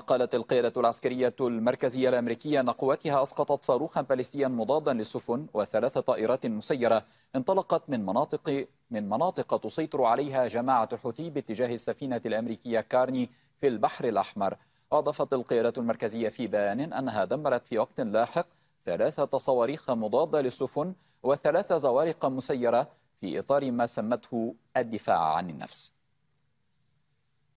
قالت القيادة العسكرية المركزية الأمريكية أن قواتها أسقطت صاروخا باليستيا مضادا للسفن وثلاث طائرات مسيرة انطلقت من مناطق من مناطق تسيطر عليها جماعة الحوثي باتجاه السفينة الأمريكية كارني في البحر الأحمر أضافت القيادة المركزية في بيان أنها دمرت في وقت لاحق ثلاثة صواريخ مضادة للسفن وثلاث زوارق مسيرة في إطار ما سمته الدفاع عن النفس